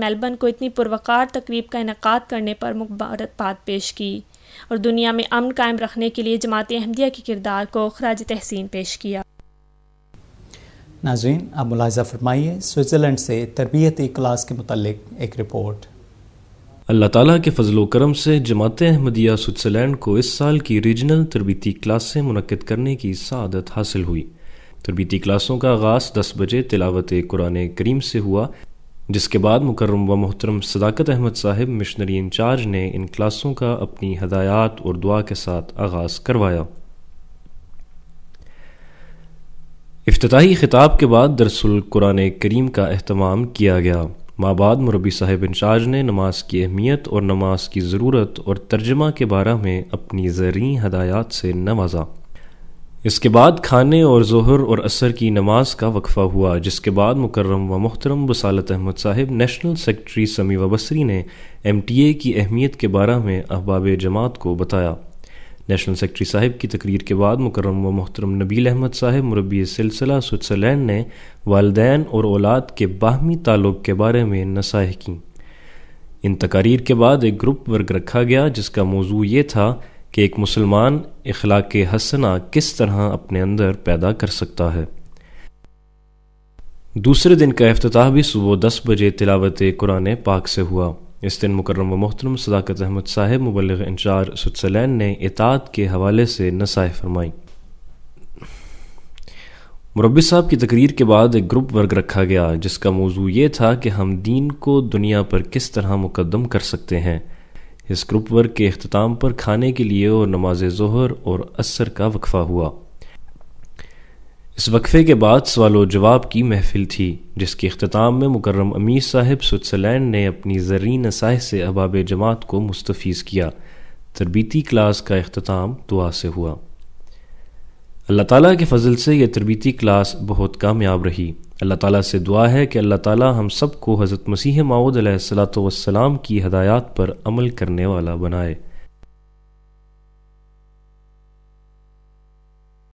Melbourne को इतनी पुरवकार तकरीब का इनका करने पर मुबारकबाद पेश की और दुनिया में अमन कायम रखने के लिए जमात अहमदिया के किरदार को खराज तहसीन पेश किया नाजीन आप मुलाजा फरमाइए स्विट्ज़रलैंड से तरबियती क्लास के मतलब एक रिपोर्ट अल्लाह ताला के फजलो करम से जमात अहमदिया स्विट्ज़रलैंड को इस साल की रीजनल तरबीती क्लासें मनक़द करने की सदत हासिल हुई तरबीती क्लासों का आगाज़ दस बजे तिलावत कुरान करीम से हुआ जिसके बाद मुकर्रम व मोहतरम सदाकत अहमद साहब मिशनरी इंचार्ज ने इन क्लासों का अपनी हदायत और दुआ के साथ आगाज़ करवाया अफ्ताही ख़िताब के बाद दरसल कुरान करीम का अहतमाम किया गया माँ बाद मुरबी साहिब इंचार्ज ने नमाज की अहमियत और नमाज की ज़रूरत और तर्जमा के बारे में अपनी ज़रनी हदायत से नवाजा इसके बाद खाने और जहर और असर की नमाज का वक्फा हुआ जिसके बाद मुकर्रम व मोहतरम बसालत अहमद साहिब नेशनल सेक्रेटरी समी वबसरी ने एम टी ए की अहमियत के बारे में अहबाब जमात को बताया नेशनल सेक्रेटरी साहिब की तकरीर के बाद मुकर्रम व मोहतरम नबील अहमद साहिब मुरबी सिलसिला स्विट्ज़रलैंड ने वालदेन और औलाद के बाहमी ताल्लुक़ के बारे में नसाह की इन तकारीर के बाद एक ग्रुप वर्ग रखा गया जिसका मौजू ये था कि एक मुसलमान इखलाक हसना किस तरह अपने अंदर पैदा कर सकता है दूसरे दिन का अफ्ताह भी सुबह दस बजे तिलावत कुरान पाक से हुआ इस दिन मुकर्रम व मोहतरम सदाकत अहमद साहेब मुबल इंचार स्विट्ज़रलैंड ने इतात के हवाले से नसाह फरमाई मुरबी साहब की तकरीर के बाद एक ग्रुप वर्क रखा गया जिसका मौजू ये था कि हम दीन को दुनिया पर किस तरह मुकदम कर सकते हैं इस ग्रुप वर्क के अख्ताम पर खाने के लिए और नमाज जहर और असर का वक्फा हुआ इस वक्फे के बाद सवाल जवाब की महफिल थी जिसके अख्ताम में मुकर्रम अमीर साहिब स्विट्ज़रलैंड ने अपनी ज़र्री नसाह से अबाब जमात को मुस्तफ़ किया तरबीती क्लास का अख्ताम दुआ से हुआ अल्लाह ताली के फजल से यह तरबीती क्लास बहुत कामयाब रही अल्लाह ताला से दुआ है कि अल्लाह ताला हम सब को हज़रत मसीह माऊद सलात वसलाम की हदायत पर अमल करने वाला बनाए